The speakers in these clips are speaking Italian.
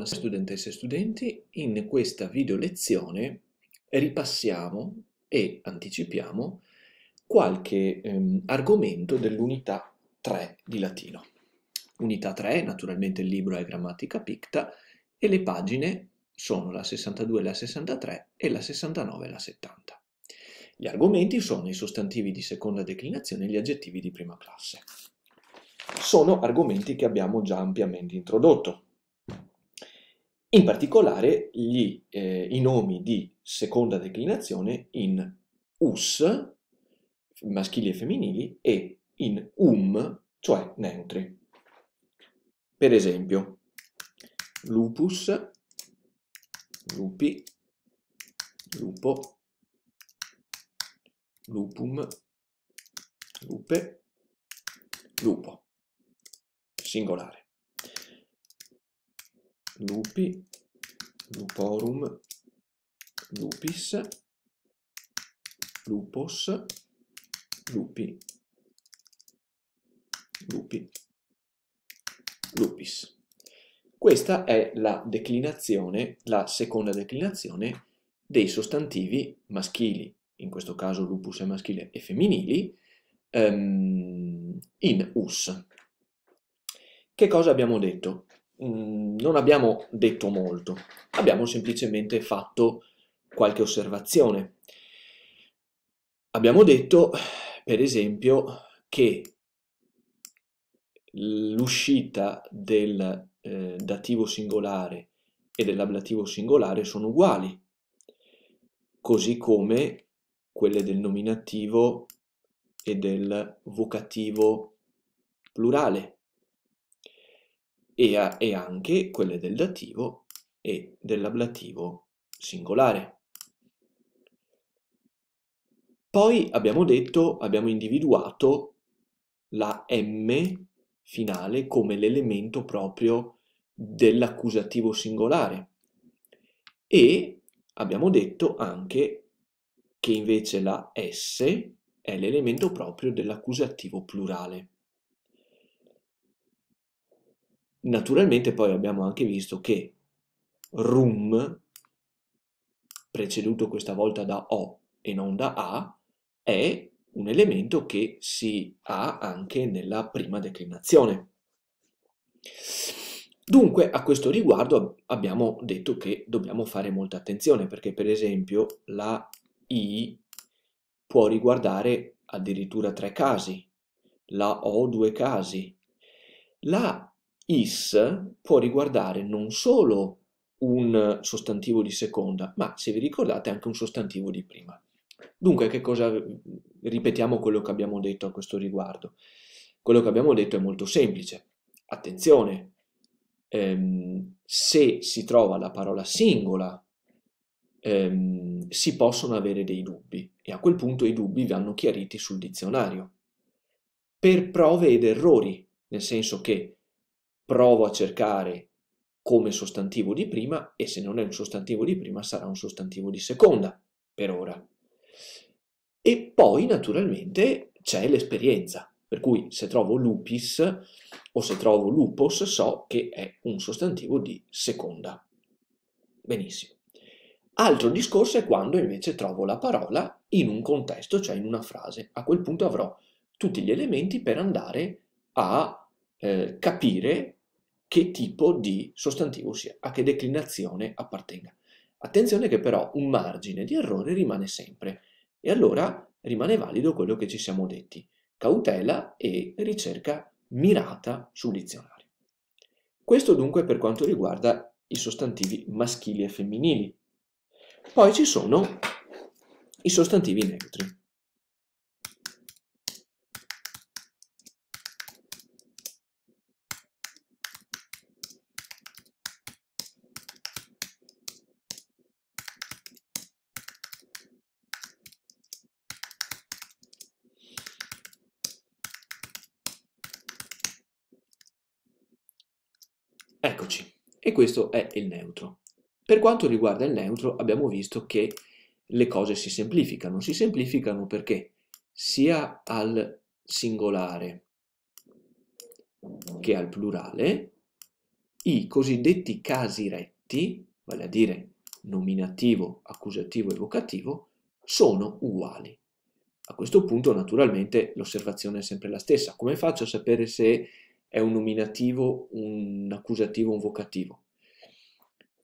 Buona studentesse e studenti, in questa video lezione ripassiamo e anticipiamo qualche ehm, argomento dell'unità 3 di latino. Unità 3, naturalmente il libro è Grammatica Picta e le pagine sono la 62 e la 63 e la 69 e la 70. Gli argomenti sono i sostantivi di seconda declinazione e gli aggettivi di prima classe. Sono argomenti che abbiamo già ampiamente introdotto, in particolare gli, eh, i nomi di seconda declinazione in us, maschili e femminili, e in um, cioè neutri. Per esempio, lupus, lupi, lupo, lupum, lupe, lupo, singolare lupi, luporum, lupis, lupos, lupi, lupi, lupis. Questa è la declinazione, la seconda declinazione dei sostantivi maschili, in questo caso lupus è maschile e femminili, um, in us. Che cosa abbiamo detto? Mm, non abbiamo detto molto, abbiamo semplicemente fatto qualche osservazione. Abbiamo detto, per esempio, che l'uscita del eh, dativo singolare e dell'ablativo singolare sono uguali, così come quelle del nominativo e del vocativo plurale e, a, e anche quelle del dativo e dell'ablativo singolare. Poi abbiamo detto, abbiamo individuato la M finale come l'elemento proprio dell'accusativo singolare e abbiamo detto anche che invece la S è l'elemento proprio dell'accusativo plurale. Naturalmente poi abbiamo anche visto che room, preceduto questa volta da O e non da A, è un elemento che si ha anche nella prima declinazione. Dunque, a questo riguardo abbiamo detto che dobbiamo fare molta attenzione, perché per esempio la I può riguardare addirittura tre casi, la O due casi, la is può riguardare non solo un sostantivo di seconda, ma se vi ricordate anche un sostantivo di prima. Dunque, che cosa ripetiamo quello che abbiamo detto a questo riguardo? Quello che abbiamo detto è molto semplice. Attenzione, ehm, se si trova la parola singola, ehm, si possono avere dei dubbi e a quel punto i dubbi vanno chiariti sul dizionario. Per prove ed errori, nel senso che provo a cercare come sostantivo di prima e se non è un sostantivo di prima sarà un sostantivo di seconda per ora. E poi naturalmente c'è l'esperienza, per cui se trovo lupis o se trovo lupos so che è un sostantivo di seconda. Benissimo. Altro discorso è quando invece trovo la parola in un contesto, cioè in una frase. A quel punto avrò tutti gli elementi per andare a eh, capire che tipo di sostantivo sia, a che declinazione appartenga. Attenzione che però un margine di errore rimane sempre e allora rimane valido quello che ci siamo detti. Cautela e ricerca mirata sul dizionario. Questo dunque per quanto riguarda i sostantivi maschili e femminili. Poi ci sono i sostantivi neutri. Eccoci, e questo è il neutro. Per quanto riguarda il neutro abbiamo visto che le cose si semplificano. Si semplificano perché sia al singolare che al plurale i cosiddetti casi retti, vale a dire nominativo, accusativo e vocativo, sono uguali. A questo punto naturalmente l'osservazione è sempre la stessa. Come faccio a sapere se è un nominativo, un accusativo, un vocativo.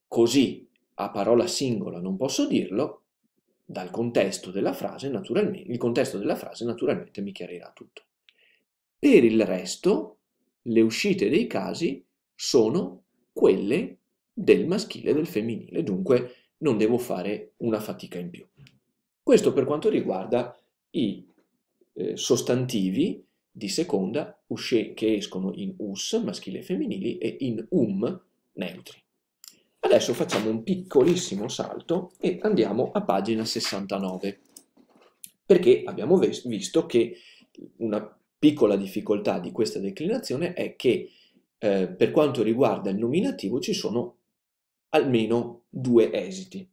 Così, a parola singola non posso dirlo, dal contesto della frase, naturalmente, il contesto della frase naturalmente mi chiarirà tutto. Per il resto, le uscite dei casi sono quelle del maschile e del femminile, dunque non devo fare una fatica in più. Questo per quanto riguarda i eh, sostantivi di seconda usce, che escono in us, maschili e femminili, e in um, neutri. Adesso facciamo un piccolissimo salto e andiamo a pagina 69, perché abbiamo visto che una piccola difficoltà di questa declinazione è che eh, per quanto riguarda il nominativo ci sono almeno due esiti,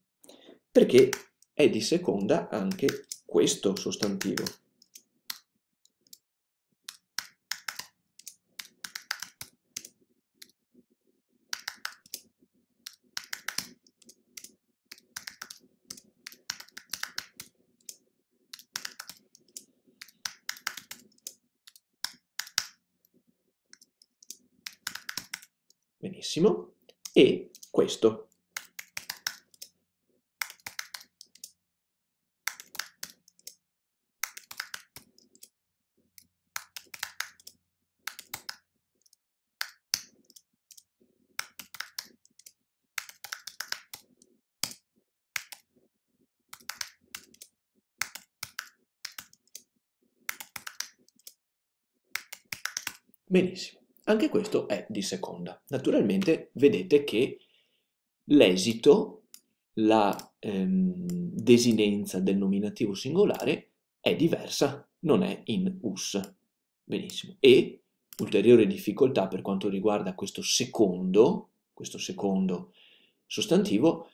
perché è di seconda anche questo sostantivo. Benissimo. E questo. Benissimo. Anche questo è di seconda. Naturalmente vedete che l'esito, la ehm, desinenza del nominativo singolare è diversa, non è in us. Benissimo. E ulteriore difficoltà per quanto riguarda questo secondo, questo secondo sostantivo,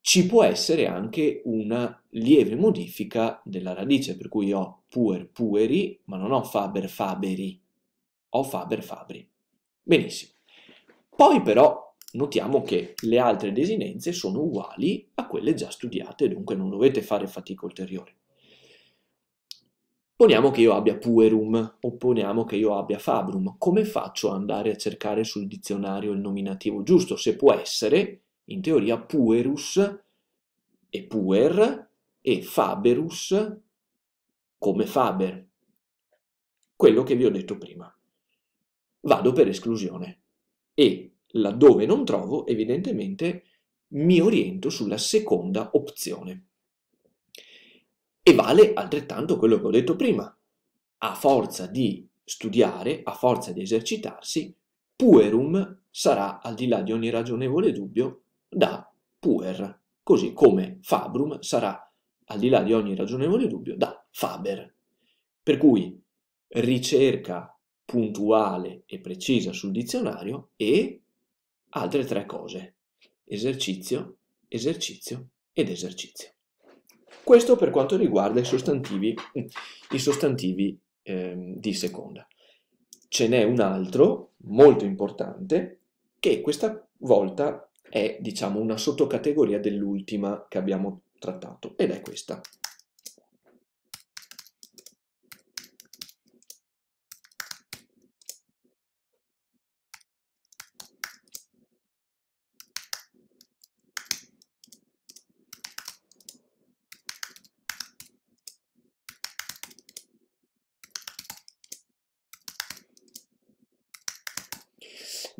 ci può essere anche una lieve modifica della radice, per cui ho puer pueri, ma non ho faber faberi, o Faber Fabri. Benissimo. Poi però notiamo che le altre desinenze sono uguali a quelle già studiate, dunque non dovete fare fatica ulteriore. Poniamo che io abbia puerum o poniamo che io abbia fabrum. Come faccio ad andare a cercare sul dizionario il nominativo giusto? Se può essere, in teoria, puerus e puer e faberus come faber. Quello che vi ho detto prima vado per esclusione e laddove non trovo evidentemente mi oriento sulla seconda opzione. E vale altrettanto quello che ho detto prima. A forza di studiare, a forza di esercitarsi, puerum sarà, al di là di ogni ragionevole dubbio, da puer, così come fabrum sarà, al di là di ogni ragionevole dubbio, da faber. Per cui ricerca puntuale e precisa sul dizionario e altre tre cose. Esercizio, esercizio ed esercizio. Questo per quanto riguarda i sostantivi, i sostantivi eh, di seconda. Ce n'è un altro molto importante che questa volta è diciamo una sottocategoria dell'ultima che abbiamo trattato ed è questa.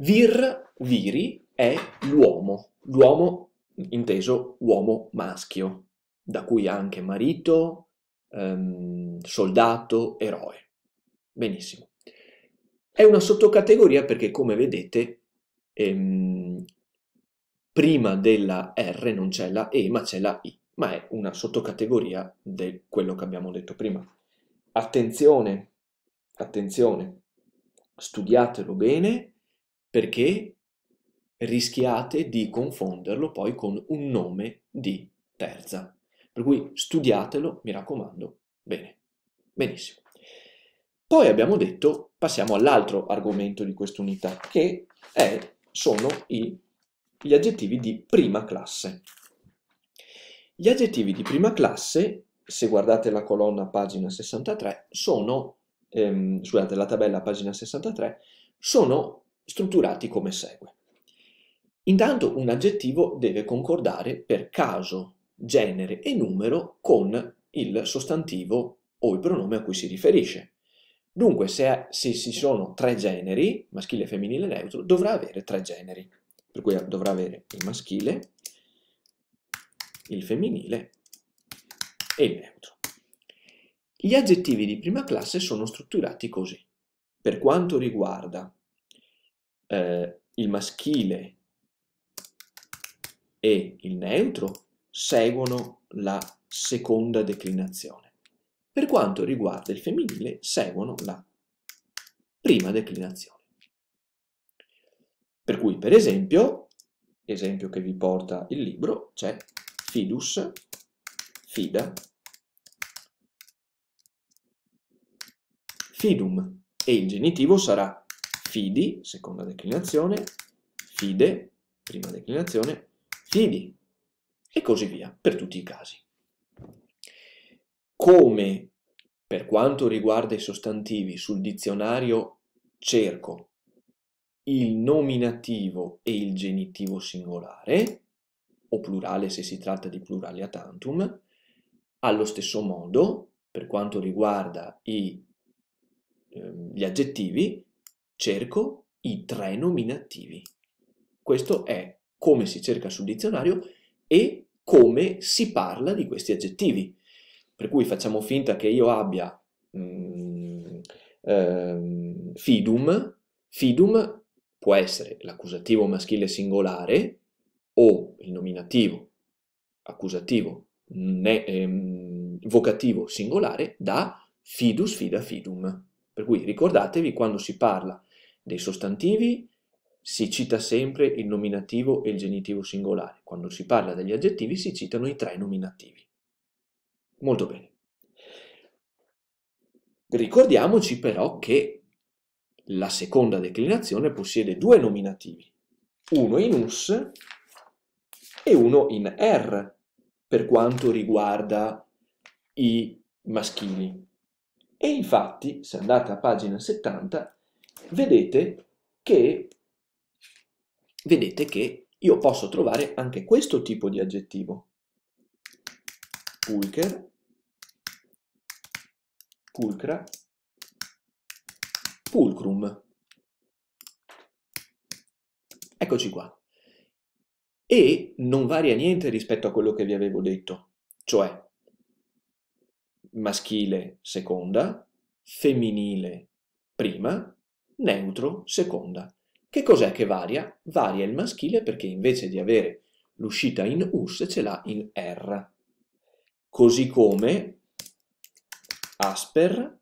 Vir, viri, è l'uomo, l'uomo inteso uomo maschio, da cui anche marito, ehm, soldato, eroe. Benissimo. È una sottocategoria perché, come vedete, ehm, prima della R non c'è la E ma c'è la I, ma è una sottocategoria di quello che abbiamo detto prima. Attenzione, attenzione, studiatelo bene perché rischiate di confonderlo poi con un nome di terza. Per cui studiatelo, mi raccomando, bene. Benissimo. Poi abbiamo detto, passiamo all'altro argomento di quest'unità, che è, sono i, gli aggettivi di prima classe. Gli aggettivi di prima classe, se guardate la colonna pagina 63, sono, ehm, scusate, la tabella pagina 63, sono strutturati come segue. Intanto un aggettivo deve concordare per caso, genere e numero con il sostantivo o il pronome a cui si riferisce. Dunque, se, se ci sono tre generi, maschile, femminile e neutro, dovrà avere tre generi. Per cui eh, dovrà avere il maschile, il femminile e il neutro. Gli aggettivi di prima classe sono strutturati così. Per quanto riguarda eh, il maschile e il neutro seguono la seconda declinazione. Per quanto riguarda il femminile, seguono la prima declinazione. Per cui, per esempio, esempio che vi porta il libro, c'è fidus, fida, fidum, e il genitivo sarà fidi, seconda declinazione, fide, prima declinazione, fidi, e così via, per tutti i casi. Come per quanto riguarda i sostantivi sul dizionario cerco il nominativo e il genitivo singolare, o plurale se si tratta di plurale a tantum, allo stesso modo, per quanto riguarda i, eh, gli aggettivi, cerco i tre nominativi. Questo è come si cerca sul dizionario e come si parla di questi aggettivi. Per cui facciamo finta che io abbia mm, ehm, fidum. Fidum può essere l'accusativo maschile singolare o il nominativo accusativo mm, ne, ehm, vocativo singolare da fidus, fida, fidum. Per cui ricordatevi quando si parla di dei sostantivi si cita sempre il nominativo e il genitivo singolare. Quando si parla degli aggettivi si citano i tre nominativi. Molto bene. Ricordiamoci però che la seconda declinazione possiede due nominativi, uno in us e uno in er, per quanto riguarda i maschili. E infatti, se andate a pagina 70, vedete che, vedete che io posso trovare anche questo tipo di aggettivo. Pulcher, pulcra, pulcrum. Eccoci qua. E non varia niente rispetto a quello che vi avevo detto, cioè maschile seconda, femminile prima, neutro, seconda. Che cos'è che varia? Varia il maschile perché invece di avere l'uscita in us ce l'ha in r. Così come asper,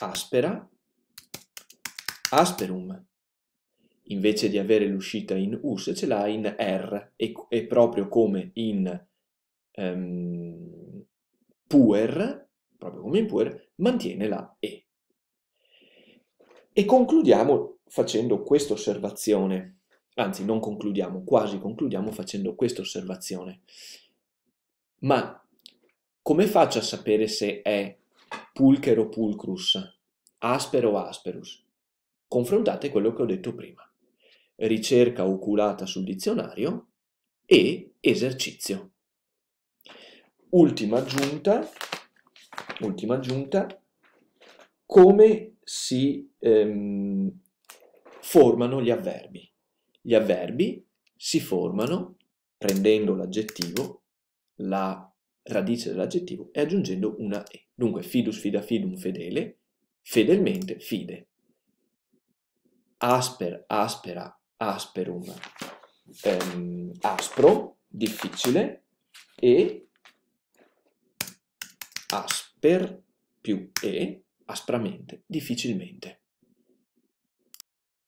aspera, asperum. Invece di avere l'uscita in us ce l'ha in r e, e, proprio come in um, puer, proprio come in puer, mantiene la e. E concludiamo facendo questa osservazione, anzi non concludiamo, quasi concludiamo facendo questa osservazione. Ma come faccio a sapere se è pulcher o pulcrus, aspero o asperus? Confrontate quello che ho detto prima. Ricerca oculata sul dizionario e esercizio. Ultima aggiunta, ultima aggiunta come si ehm, formano gli avverbi. Gli avverbi si formano prendendo l'aggettivo, la radice dell'aggettivo e aggiungendo una E. Dunque fidus, fida, fidum, fedele, fedelmente, fide. Asper, aspera, asperum, ehm, aspro, difficile, e asper più E, aspramente, difficilmente.